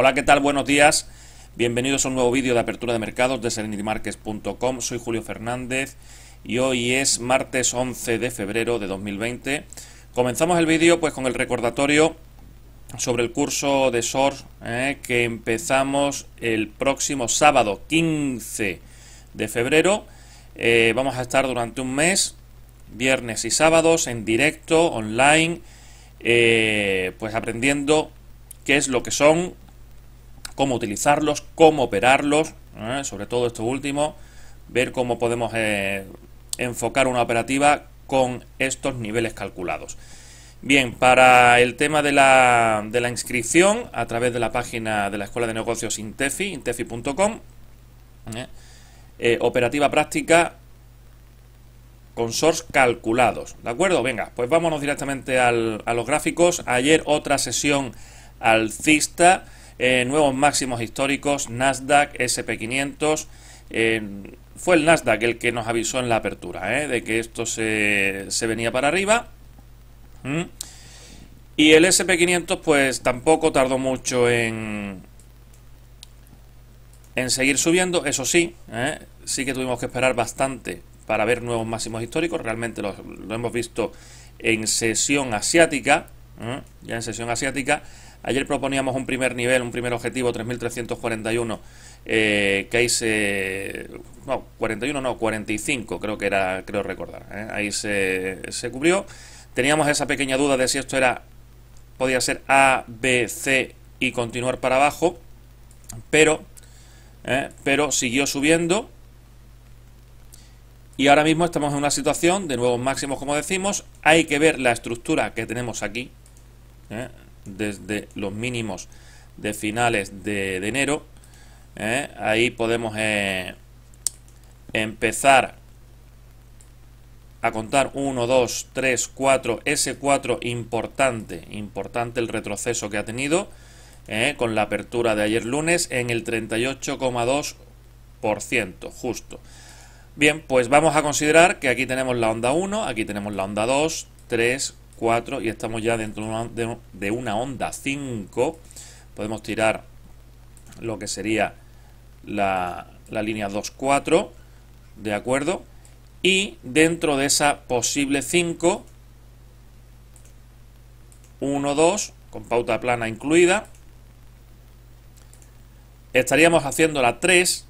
Hola, ¿qué tal? Buenos días. Bienvenidos a un nuevo vídeo de apertura de mercados de serenitymarkets.com. Soy Julio Fernández y hoy es martes 11 de febrero de 2020. Comenzamos el vídeo pues con el recordatorio sobre el curso de SOR eh, que empezamos el próximo sábado 15 de febrero. Eh, vamos a estar durante un mes, viernes y sábados, en directo, online, eh, pues aprendiendo qué es lo que son cómo utilizarlos, cómo operarlos, ¿eh? sobre todo esto último, ver cómo podemos eh, enfocar una operativa con estos niveles calculados. Bien, para el tema de la, inscripción, a través de la página de la Escuela de Negocios Intefi, intefi.com, ¿eh? operativa práctica con SORS calculados. ¿De acuerdo? Venga, pues vámonos directamente a los gráficos. Ayer otra sesión alcista eh, nuevos máximos históricos, Nasdaq, SP500. Eh, fue el Nasdaq el que nos avisó en la apertura eh, de que esto se, venía para arriba. Y el SP500 pues tampoco tardó mucho en, en seguir subiendo, eso sí, sí que tuvimos que esperar bastante para ver nuevos máximos históricos, realmente lo, lo hemos visto en sesión asiática, ya en sesión asiática, Ayer proponíamos un primer nivel, un primer objetivo, 3.341, eh, que ahí se, no, 41 no, 45 creo que era, creo recordar. ¿eh? ahí se, cubrió. Teníamos esa pequeña duda de si esto era, podía ser A, B, C y continuar para abajo, pero, ¿eh? pero siguió subiendo. Y ahora mismo estamos en una situación de nuevos máximos, como decimos. Hay que ver la estructura que tenemos aquí. ¿eh? desde los mínimos de finales de, enero. ¿eh? Ahí podemos eh, empezar a contar 1, 2, 3, 4, S4 importante, importante el retroceso que ha tenido ¿eh? con la apertura de ayer lunes en el 38,2%, justo. Bien, pues vamos a considerar que aquí tenemos la onda 1, aquí tenemos la onda 2, 3, 4 y estamos ya dentro de una, onda 5. Podemos tirar lo que sería la, la línea 2-4, ¿de acuerdo? Y dentro de esa posible 5, 1, 2, con pauta plana incluida, estaríamos haciendo la 3,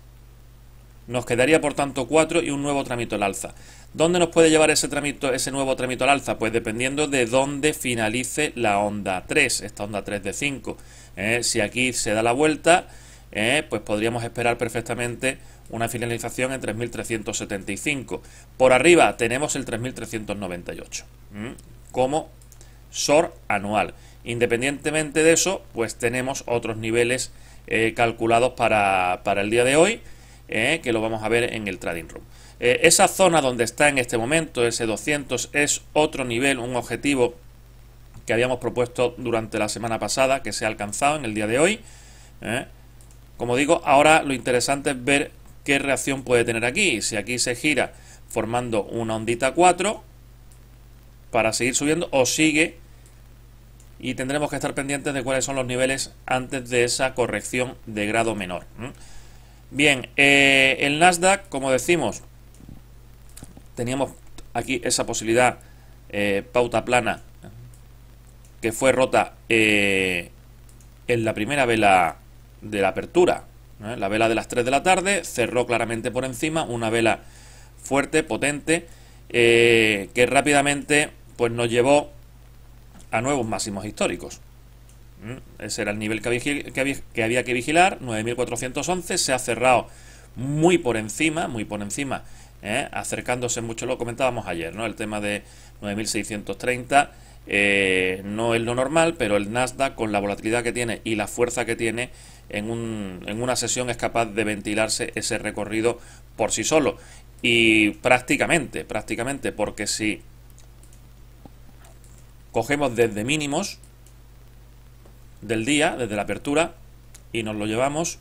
nos quedaría por tanto 4 y un nuevo trámite al alza. ¿Dónde nos puede llevar ese, ese nuevo trámite al alza? Pues dependiendo de dónde finalice la onda 3, esta onda 3 de 5. ¿eh? si aquí se da la vuelta, ¿eh? pues podríamos esperar perfectamente una finalización en 3.375. Por arriba tenemos el 3.398 como SOR anual. Independientemente de eso, pues tenemos otros niveles eh, calculados para, el día de hoy, que lo vamos a ver en el Trading Room. Eh, esa zona donde está en este momento, ese 200, es otro nivel, un objetivo que habíamos propuesto durante la semana pasada, que se ha alcanzado en el día de hoy. ¿eh? Como digo, ahora lo interesante es ver qué reacción puede tener aquí. Si aquí se gira formando una ondita 4 para seguir subiendo o sigue y tendremos que estar pendientes de cuáles son los niveles antes de esa corrección de grado menor. Bien, eh, el Nasdaq, como decimos, teníamos aquí esa posibilidad eh, pauta plana que fue rota eh, en la primera vela de la apertura. La vela de las 3 de la tarde cerró claramente por encima, una vela fuerte, potente, eh, que rápidamente pues nos llevó a nuevos máximos históricos. Ese era el nivel que que, que, había que vigilar, 9.411, se ha cerrado muy por encima, muy por encima ¿eh? acercándose mucho, lo comentábamos ayer, ¿no? El tema de 9630 eh, no es lo normal, pero el Nasdaq con la volatilidad que tiene y la fuerza que tiene en, un, en una sesión es capaz de ventilarse ese recorrido por sí solo. Y prácticamente, prácticamente, porque si cogemos desde mínimos del día, desde la apertura, y nos lo llevamos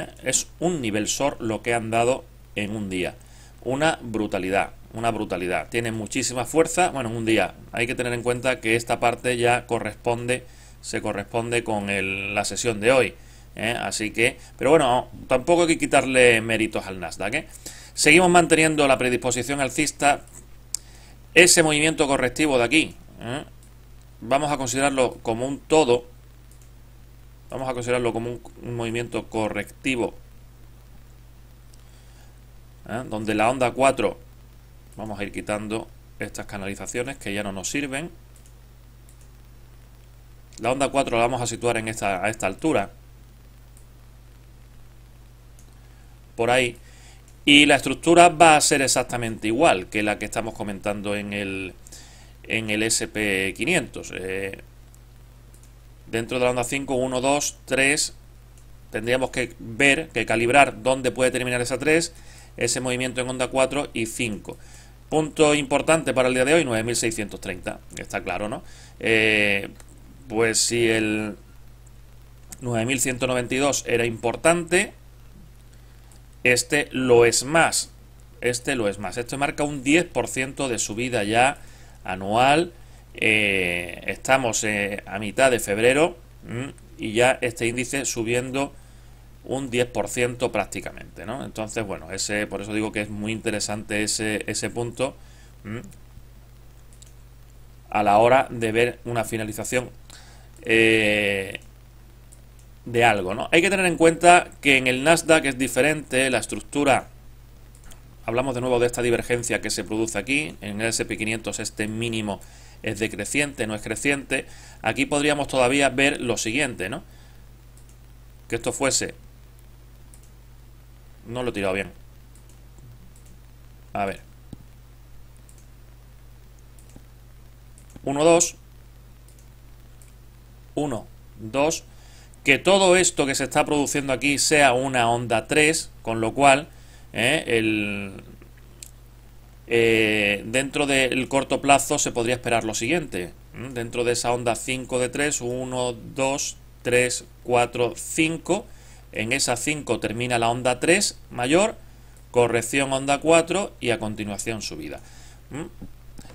¿eh? Es un nivel SOR lo que han dado en un día. Una brutalidad, una brutalidad. Tiene muchísima fuerza, bueno, en un día. Hay que tener en cuenta que esta parte ya corresponde, se corresponde con la sesión de hoy. ¿eh? Así que, pero bueno, tampoco hay que quitarle méritos al Nasdaq. ¿eh? Seguimos manteniendo la predisposición alcista. Ese movimiento correctivo de aquí, vamos a considerarlo como un todo Vamos a considerarlo como un, movimiento correctivo. ¿Eh? Donde la onda 4 vamos a ir quitando estas canalizaciones que ya no nos sirven. La onda 4 la vamos a situar en esta, a esta altura. Por ahí. Y la estructura va a ser exactamente igual que la que estamos comentando en el, en el SP500. Eh, dentro de la onda 5, 1, 2, 3, tendríamos que ver, que calibrar dónde puede terminar esa 3, ese movimiento en onda 4 y 5. Punto importante para el día de hoy, 9630, está claro, ¿no? Eh, pues si el 9192 era importante, este lo es más, este lo es más. Esto marca un 10% de subida ya anual eh, estamos eh, a mitad de febrero y ya este índice subiendo un 10% prácticamente, Entonces, bueno, ese, por eso digo que es muy interesante ese, punto a la hora de ver una finalización eh, de algo, ¿no? Hay que tener en cuenta que en el Nasdaq es diferente la estructura. Hablamos de nuevo de esta divergencia que se produce aquí, en el SP500 este mínimo es decreciente, no es creciente. Aquí podríamos todavía ver lo siguiente, ¿no? Que esto fuese... No lo he tirado bien. A ver. 1, 2. 1, 2. Que todo esto que se está produciendo aquí sea una onda 3, con lo cual ¿eh? el, eh, dentro del corto plazo se podría esperar lo siguiente. Dentro de esa onda 5 de 3, 1, 2, 3, 4, 5. En esa 5 termina la onda 3 mayor, corrección onda 4 y a continuación subida.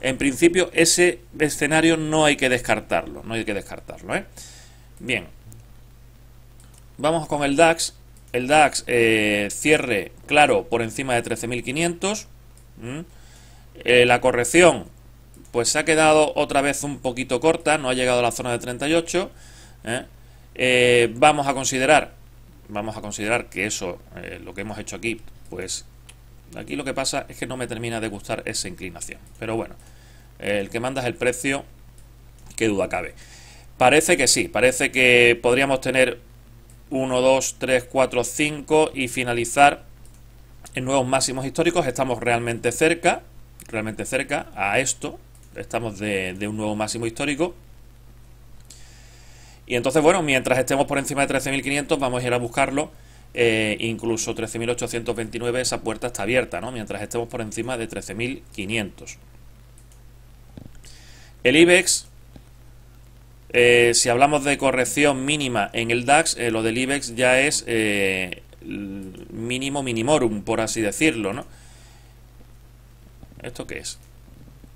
En principio ese escenario no hay que descartarlo, no hay que descartarlo. ¿eh? Bien, vamos con el DAX. El DAX eh, cierre, claro, por encima de 13.500. Eh, la corrección, pues se ha quedado otra vez un poquito corta, no ha llegado a la zona de 38. ¿eh? Eh, vamos a considerar, vamos a considerar que eso, lo que hemos hecho aquí, pues aquí lo que pasa es que no me termina de gustar esa inclinación. Pero bueno, el que manda es el precio, qué duda cabe. Parece que sí, parece que podríamos tener 1, 2, 3, 4, 5 y finalizar en nuevos máximos históricos. Estamos realmente cerca, realmente cerca a esto. Estamos de, un nuevo máximo histórico. Y entonces, bueno, mientras estemos por encima de 13.500, vamos a ir a buscarlo. Eh, incluso 13.829, esa puerta está abierta, ¿no? Mientras estemos por encima de 13.500. El IBEX, eh, si hablamos de corrección mínima en el DAX, eh, lo del IBEX ya es mínimo minimorum, por así decirlo, ¿no? ¿Esto qué es?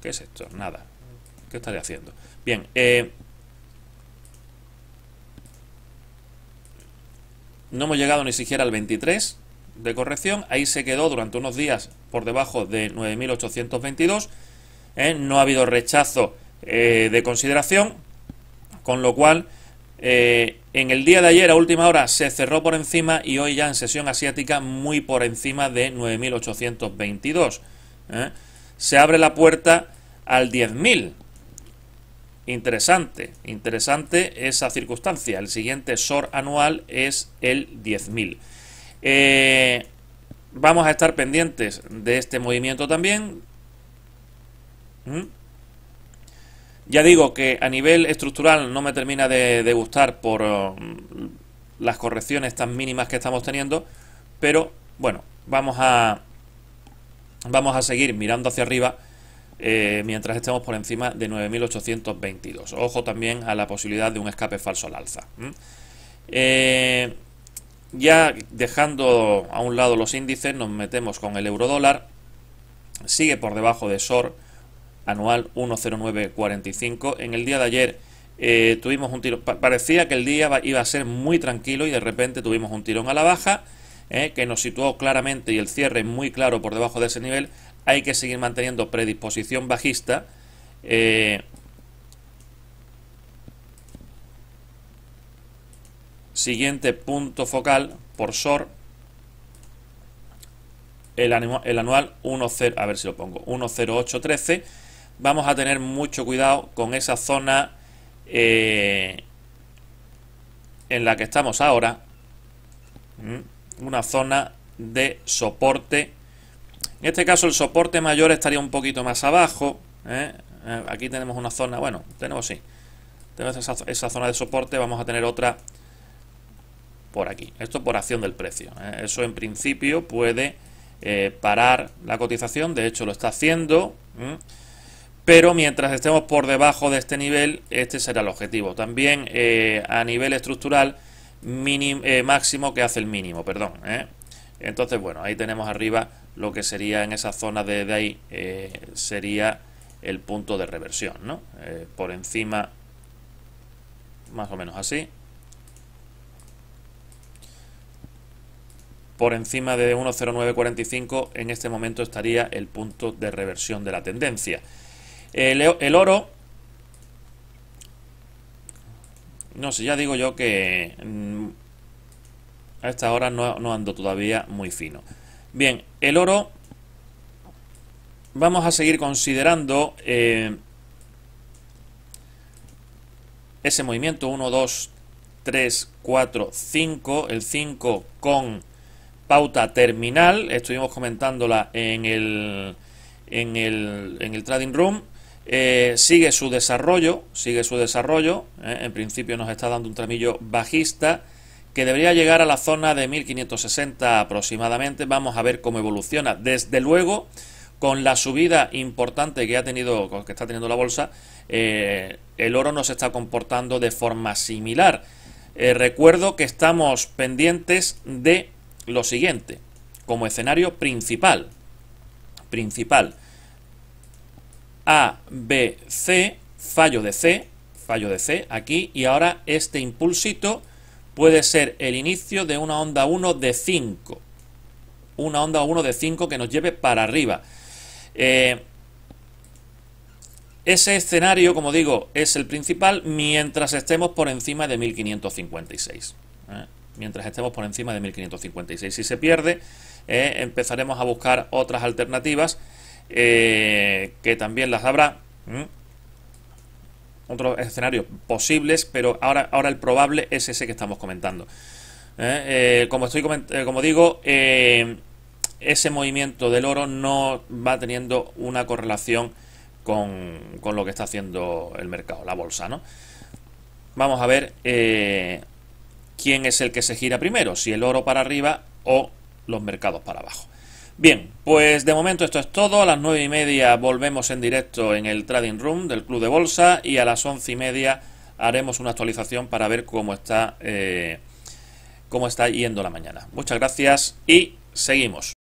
¿Qué es esto? Nada. ¿Qué estaré haciendo? Bien, eh, no hemos llegado ni siquiera al 23 de corrección. Ahí se quedó durante unos días por debajo de 9.822. Eh, no ha habido rechazo eh, de consideración, con lo cual en el día de ayer a última hora se cerró por encima y hoy ya en sesión asiática muy por encima de 9.822 se abre la puerta al 10.000. Interesante, interesante esa circunstancia. El siguiente SOR anual es el 10.000. Eh, vamos a estar pendientes de este movimiento también. ¿Mm? Ya digo que a nivel estructural no me termina de, gustar por um, las correcciones tan mínimas que estamos teniendo, pero bueno, vamos a, vamos a seguir mirando hacia arriba eh, mientras estemos por encima de 9.822. Ojo también a la posibilidad de un escape falso al alza. Eh, ya dejando a un lado los índices, nos metemos con el euro dólar. Sigue por debajo de SOR anual 10945. En el día de ayer eh, tuvimos un tiro. parecía que el día iba a ser muy tranquilo y de repente tuvimos un tirón a la baja. ¿eh? que nos situó claramente y el cierre muy claro por debajo de ese nivel, hay que seguir manteniendo predisposición bajista. Eh, siguiente punto focal por SOR, el, anual, el anual 10, a ver si lo pongo, 10813. Vamos a tener mucho cuidado con esa zona eh, en la que estamos ahora una zona de soporte. En este caso el soporte mayor estaría un poquito más abajo. ¿eh? Eh, aquí tenemos una zona, bueno, tenemos sí. Tenemos esa, esa, zona de soporte, vamos a tener otra por aquí. Esto por acción del precio. ¿eh? Eso en principio puede parar la cotización, de hecho lo está haciendo. Pero mientras estemos por debajo de este nivel, este será el objetivo. También a nivel estructural mínimo, eh, máximo que hace el mínimo, perdón. ¿eh? Entonces, bueno, ahí tenemos arriba lo que sería en esa zona de, ahí, eh, sería el punto de reversión, ¿no? por encima, más o menos así. Por encima de 1.0945 en este momento estaría el punto de reversión de la tendencia. el, e-, el oro, no sé, ya digo yo que a esta hora no, ando todavía muy fino. Bien, el oro vamos a seguir considerando eh, ese movimiento 1, 2, 3, 4, 5, el 5 con pauta terminal, estuvimos comentándola en el, en en el trading room, eh, sigue su desarrollo, sigue su desarrollo, eh, en principio nos está dando un tramillo bajista, que debería llegar a la zona de 1560 aproximadamente. Vamos a ver cómo evoluciona. Desde luego, con la subida importante que ha tenido, que está teniendo la bolsa, eh, el oro no se está comportando de forma similar. Eh, recuerdo que estamos pendientes de lo siguiente, como escenario principal. Principal. A, B, C, fallo de C, fallo de C aquí, y ahora este impulsito puede ser el inicio de una onda 1 de 5. Una onda 1 de 5 que nos lleve para arriba. Eh, ese escenario, como digo, es el principal mientras estemos por encima de 1556. ¿eh? Mientras estemos por encima de 1556. Si se pierde, eh, empezaremos a buscar otras alternativas que también las habrá otros escenarios posibles, pero ahora, ahora el probable es ese que estamos comentando. ¿Eh? Eh, como, estoy eh, como digo, ese movimiento del oro no va teniendo una correlación con, lo que está haciendo el mercado, la bolsa, Vamos a ver quién es el que se gira primero, si el oro para arriba o los mercados para abajo. Bien, pues de momento esto es todo. A las nueve y media volvemos en directo en el Trading Room del Club de Bolsa y a las once y media haremos una actualización para ver cómo está, eh, cómo está yendo la mañana. Muchas gracias y seguimos.